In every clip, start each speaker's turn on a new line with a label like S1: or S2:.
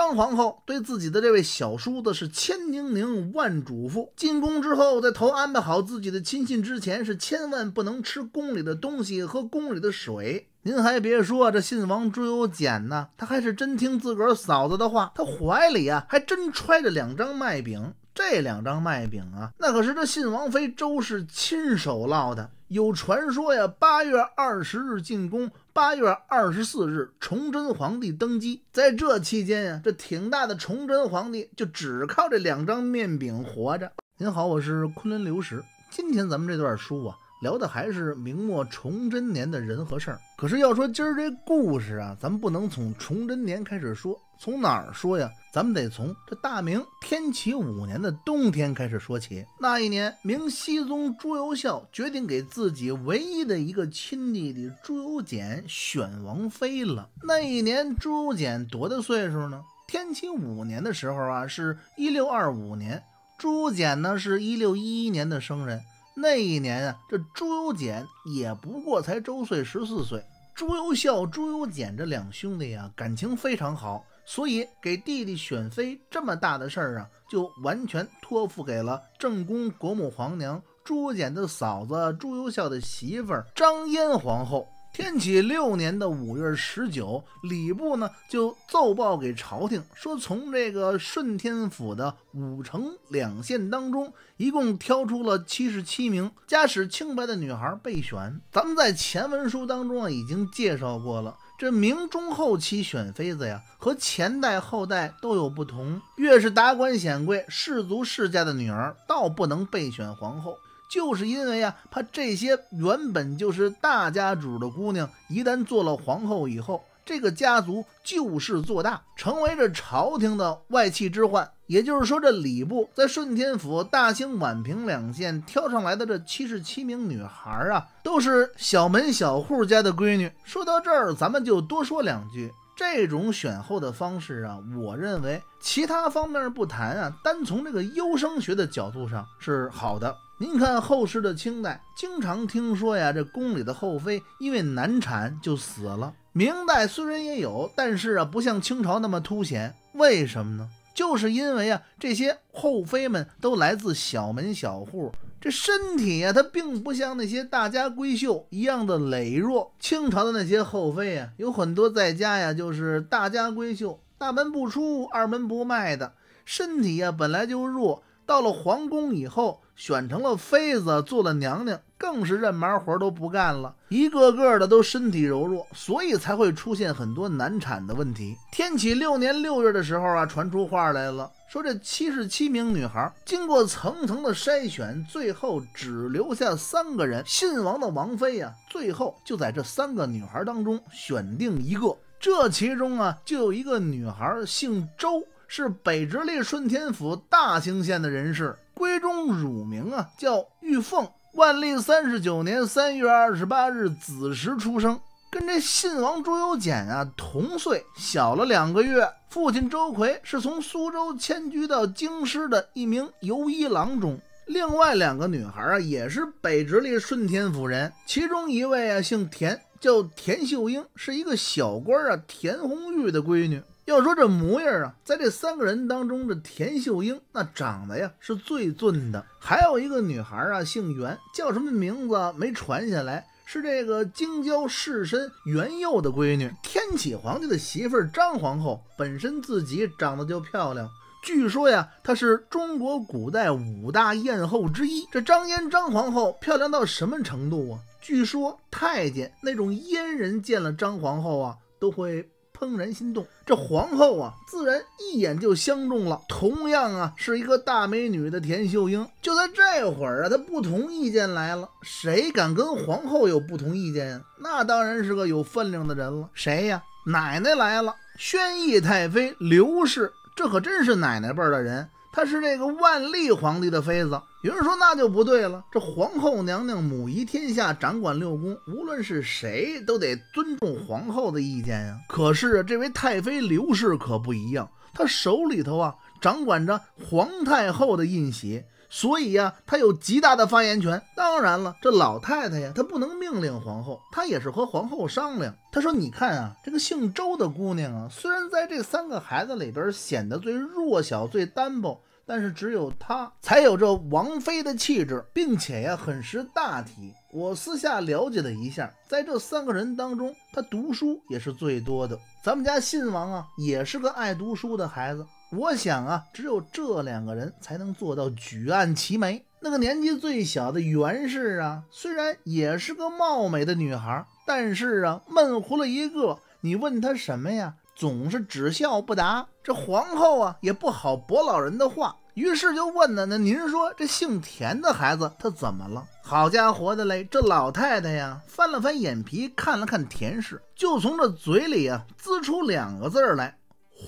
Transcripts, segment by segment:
S1: 张皇后对自己的这位小叔子是千叮咛万嘱咐。进宫之后，在头安排好自己的亲信之前，是千万不能吃宫里的东西和宫里的水。您还别说，这信王朱由检呢，他还是真听自个儿嫂子的话，他怀里啊还真揣着两张麦饼。这两张麦饼啊，那可是这信王妃周氏亲手烙的。有传说呀，八月二十日进宫，八月二十四日崇祯皇帝登基。在这期间呀，这挺大的崇祯皇帝就只靠这两张面饼活着。您好，我是昆仑流石。今天咱们这段书啊。聊的还是明末崇祯年的人和事儿。可是要说今儿这故事啊，咱们不能从崇祯年开始说，从哪儿说呀？咱们得从这大明天启五年的冬天开始说起。那一年，明熹宗朱由校决定给自己唯一的一个亲弟弟朱由检选王妃了。那一年，朱由检多大岁数呢？天启五年的时候啊，是一六二五年。朱由检呢，是一六一一年的生人。那一年啊，这朱由检也不过才周岁十四岁。朱由校、朱由检这两兄弟啊，感情非常好，所以给弟弟选妃这么大的事儿啊，就完全托付给了正宫国母皇娘朱由检的嫂子、朱由校的媳妇儿张嫣皇后。天启六年的五月十九，礼部呢就奏报给朝廷说，从这个顺天府的五城两县当中，一共挑出了七十七名家世清白的女孩备选。咱们在前文书当中啊已经介绍过了，这明中后期选妃子呀和前代后代都有不同，越是达官显贵、士族世家的女儿，倒不能备选皇后。就是因为啊，怕这些原本就是大家主的姑娘，一旦做了皇后以后，这个家族就是做大，成为这朝廷的外戚之患。也就是说，这礼部在顺天府、大兴、宛平两县挑上来的这七十七名女孩啊，都是小门小户家的闺女。说到这儿，咱们就多说两句，这种选后的方式啊，我认为其他方面不谈啊，单从这个优生学的角度上是好的。您看后世的清代，经常听说呀，这宫里的后妃因为难产就死了。明代虽然也有，但是啊，不像清朝那么凸显。为什么呢？就是因为啊，这些后妃们都来自小门小户，这身体呀，它并不像那些大家闺秀一样的羸弱。清朝的那些后妃啊，有很多在家呀，就是大家闺秀，大门不出，二门不迈的，身体呀本来就弱，到了皇宫以后。选成了妃子，做了娘娘，更是任啥活都不干了。一个个的都身体柔弱，所以才会出现很多难产的问题。天启六年六月的时候啊，传出话来了，说这七十七名女孩经过层层的筛选，最后只留下三个人。信王的王妃啊，最后就在这三个女孩当中选定一个。这其中啊，就有一个女孩姓周，是北直隶顺天府大兴县的人士。闺中乳名啊，叫玉凤。万历三十九年三月二十八日子时出生，跟这信王朱由检啊同岁，小了两个月。父亲周奎是从苏州迁居到京师的一名游医郎中。另外两个女孩啊，也是北直隶顺天府人，其中一位啊姓田，叫田秀英，是一个小官啊田红玉的闺女。要说这模样啊，在这三个人当中，这田秀英那长得呀是最俊的。还有一个女孩啊，姓袁，叫什么名字没传下来，是这个京郊士身袁佑的闺女。天启皇帝的媳妇儿张皇后，本身自己长得就漂亮。据说呀，她是中国古代五大艳后之一。这张嫣张皇后漂亮到什么程度啊？据说太监那种阉人见了张皇后啊，都会。怦然心动，这皇后啊，自然一眼就相中了。同样啊，是一个大美女的田秀英。就在这会儿啊，她不同意见来了。谁敢跟皇后有不同意见？呀、那当然是个有分量的人了。谁呀？奶奶来了，宣义太妃刘氏。这可真是奶奶辈的人。她是这个万历皇帝的妃子，有人说那就不对了。这皇后娘娘母仪天下，掌管六宫，无论是谁都得尊重皇后的意见呀。可是这位太妃刘氏可不一样，她手里头啊，掌管着皇太后的印玺。所以呀，他有极大的发言权。当然了，这老太太呀，她不能命令皇后，她也是和皇后商量。她说：“你看啊，这个姓周的姑娘啊，虽然在这三个孩子里边显得最弱小、最单薄，但是只有她才有这王妃的气质，并且呀，很识大体。我私下了解了一下，在这三个人当中，她读书也是最多的。咱们家信王啊，也是个爱读书的孩子。”我想啊，只有这两个人才能做到举案齐眉。那个年纪最小的袁氏啊，虽然也是个貌美的女孩，但是啊，闷葫芦一个。你问她什么呀，总是只笑不答。这皇后啊，也不好驳老人的话，于是就问了，那您说这姓田的孩子他怎么了？”好家伙的嘞，这老太太呀，翻了翻眼皮，看了看田氏，就从这嘴里啊滋出两个字来。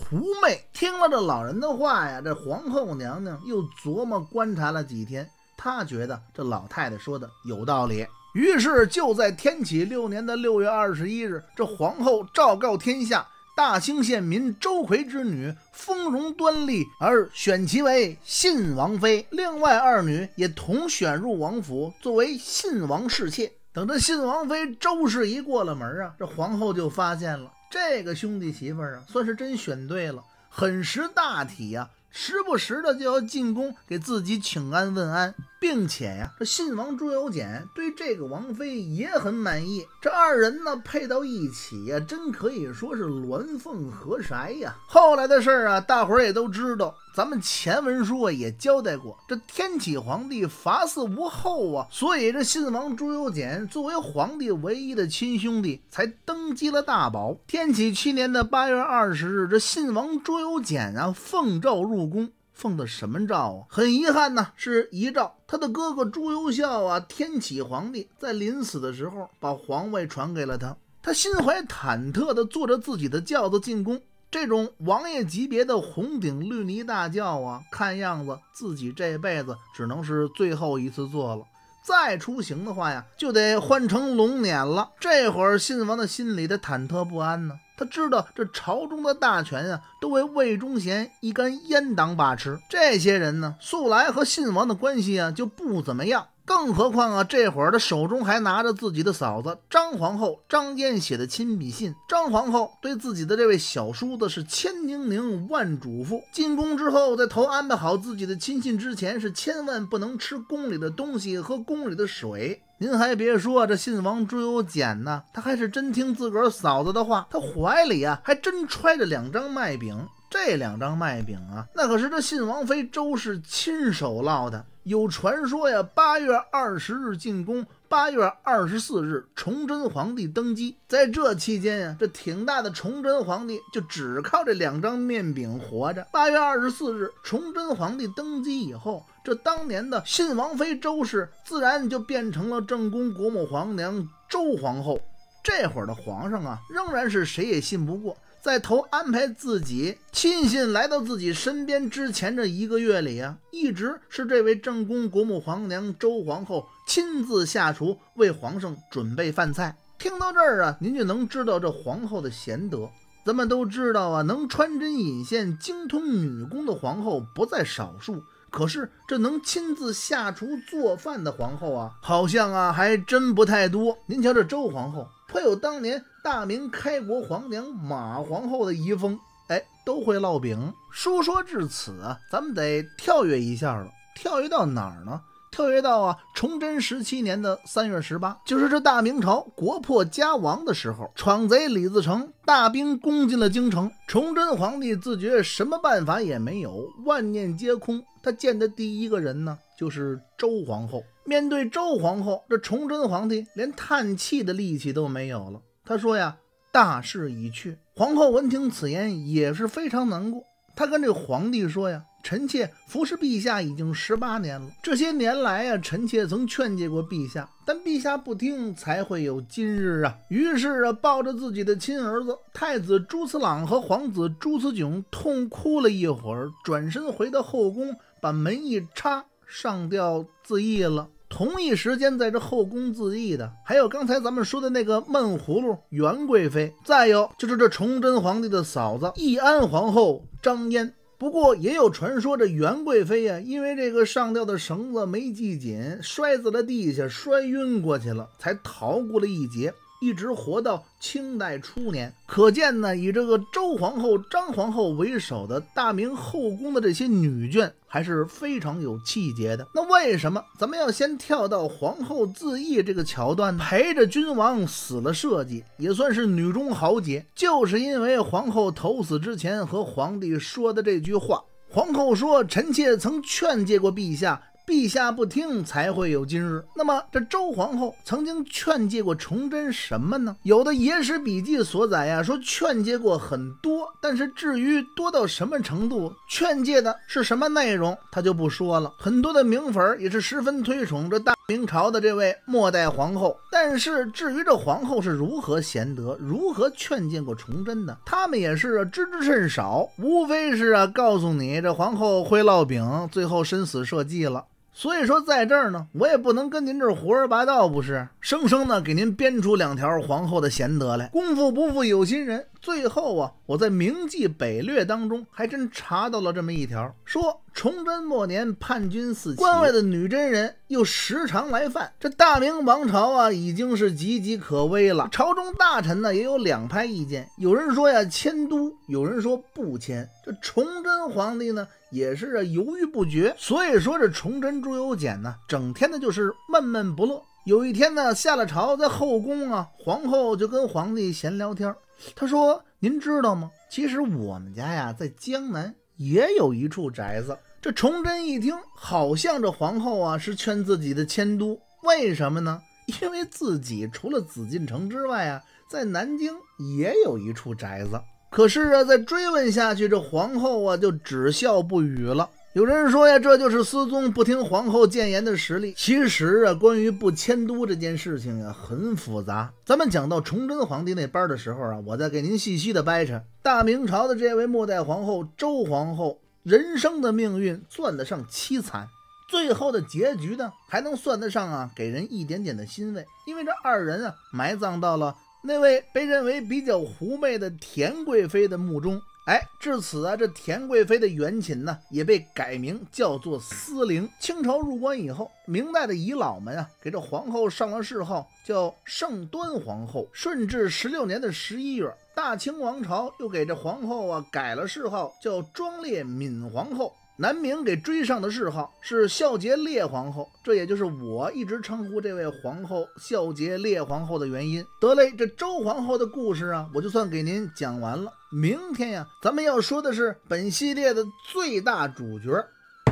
S1: 狐媚听了这老人的话呀，这皇后娘娘又琢磨观察了几天，她觉得这老太太说的有道理，于是就在天启六年的六月二十一日，这皇后昭告天下，大兴县民周奎之女丰容端丽，而选其为信王妃，另外二女也同选入王府，作为信王侍妾。等这信王妃周氏一过了门啊，这皇后就发现了。这个兄弟媳妇儿啊，算是真选对了，很识大体呀，时不时的就要进宫给自己请安问安。并且呀，这信王朱由检对这个王妃也很满意。这二人呢配到一起呀，真可以说是鸾凤和谁呀。后来的事儿啊，大伙儿也都知道。咱们前文书啊也交代过，这天启皇帝伐嗣无后啊，所以这信王朱由检作为皇帝唯一的亲兄弟，才登基了大宝。天启七年的八月二十日，这信王朱由检啊，奉诏入宫。奉的什么诏啊？很遗憾呢，是遗诏。他的哥哥朱由校啊，天启皇帝，在临死的时候把皇位传给了他。他心怀忐忑地坐着自己的轿子进宫。这种王爷级别的红顶绿泥大轿啊，看样子自己这辈子只能是最后一次坐了。再出行的话呀，就得换成龙辇了。这会儿信王的心里的忐忑不安呢。他知道这朝中的大权啊，都为魏忠贤一干阉党把持。这些人呢，素来和信王的关系啊，就不怎么样。更何况啊，这会儿他手中还拿着自己的嫂子张皇后张嫣写的亲笔信。张皇后对自己的这位小叔子是千叮咛万嘱咐。进宫之后，在头安排好自己的亲信之前，是千万不能吃宫里的东西，和宫里的水。您还别说，这信王朱由检呢，他还是真听自个儿嫂子的话。他怀里啊，还真揣着两张麦饼。这两张麦饼啊，那可是这信王妃周氏亲手烙的。有传说呀，八月二十日进宫，八月二十四日崇祯皇帝登基。在这期间呀，这挺大的崇祯皇帝就只靠这两张面饼活着。八月二十四日崇祯皇帝登基以后，这当年的信王妃周氏自然就变成了正宫国母皇娘周皇后。这会儿的皇上啊，仍然是谁也信不过。在头安排自己亲信来到自己身边之前这一个月里啊，一直是这位正宫国母皇娘周皇后亲自下厨为皇上准备饭菜。听到这儿啊，您就能知道这皇后的贤德。咱们都知道啊，能穿针引线、精通女工的皇后不在少数，可是这能亲自下厨做饭的皇后啊，好像啊还真不太多。您瞧这周皇后，颇有当年。大明开国皇娘马皇后的遗风，哎，都会烙饼。书说至此，咱们得跳跃一下了。跳跃到哪儿呢？跳跃到啊，崇祯十七年的三月十八，就是这大明朝国破家亡的时候，闯贼李自成大兵攻进了京城。崇祯皇帝自觉什么办法也没有，万念皆空。他见的第一个人呢，就是周皇后。面对周皇后，这崇祯皇帝连叹气的力气都没有了。他说呀，大势已去。皇后闻听此言也是非常难过。她跟这皇帝说呀：“臣妾服侍陛下已经十八年了，这些年来呀，臣妾曾劝诫过陛下，但陛下不听，才会有今日啊。”于是啊，抱着自己的亲儿子太子朱慈朗和皇子朱慈炯，痛哭了一会儿，转身回到后宫，把门一插，上吊自缢了。同一时间在这后宫自缢的，还有刚才咱们说的那个闷葫芦袁贵妃，再有就是这崇祯皇帝的嫂子易安皇后张嫣。不过也有传说，这袁贵妃呀，因为这个上吊的绳子没系紧，摔在了地下，摔晕过去了，才逃过了一劫。一直活到清代初年，可见呢，以这个周皇后、张皇后为首的大明后宫的这些女眷还是非常有气节的。那为什么咱们要先跳到皇后自缢这个桥段呢？陪着君王死了，设计也算是女中豪杰，就是因为皇后投死之前和皇帝说的这句话。皇后说：“臣妾曾劝诫过陛下。”陛下不听，才会有今日。那么这周皇后曾经劝诫过崇祯什么呢？有的野史笔记所载呀，说劝诫过很多，但是至于多到什么程度，劝诫的是什么内容，他就不说了。很多的名粉也是十分推崇这大明朝的这位末代皇后，但是至于这皇后是如何贤德，如何劝诫过崇祯的，他们也是知之甚少，无非是啊，告诉你这皇后会烙饼，最后身死社稷了。所以说，在这儿呢，我也不能跟您这儿胡说八道，不是？生生的给您编出两条皇后的贤德来。功夫不负有心人，最后啊，我在《明记北略》当中还真查到了这么一条，说崇祯末年，叛军四起，关外的女真人又时常来犯，这大明王朝啊已经是岌岌可危了。朝中大臣呢也有两派意见，有人说呀迁都，有人说不迁。这崇祯皇帝呢？也是啊犹豫不决，所以说这崇祯朱由检呢，整天呢就是闷闷不乐。有一天呢，下了朝，在后宫啊，皇后就跟皇帝闲聊天儿，他说：“您知道吗？其实我们家呀，在江南也有一处宅子。”这崇祯一听，好像这皇后啊是劝自己的迁都，为什么呢？因为自己除了紫禁城之外啊，在南京也有一处宅子。可是啊，再追问下去，这皇后啊就只笑不语了。有人说呀，这就是思宗不听皇后谏言的实力。其实啊，关于不迁都这件事情啊，很复杂。咱们讲到崇祯皇帝那班的时候啊，我再给您细细的掰扯。大明朝的这位末代皇后周皇后，人生的命运算得上凄惨，最后的结局呢，还能算得上啊，给人一点点的欣慰，因为这二人啊，埋葬到了。那位被认为比较狐媚的田贵妃的墓中，哎，至此啊，这田贵妃的原寝呢也被改名叫做思陵。清朝入关以后，明代的遗老们啊，给这皇后上了谥号叫圣端皇后。顺治十六年的十一月，大清王朝又给这皇后啊改了谥号叫庄烈敏皇后。南明给追上的谥号是孝节烈皇后，这也就是我一直称呼这位皇后孝节烈皇后的原因。得嘞，这周皇后的故事啊，我就算给您讲完了。明天呀，咱们要说的是本系列的最大主角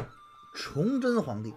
S1: ——崇祯皇帝。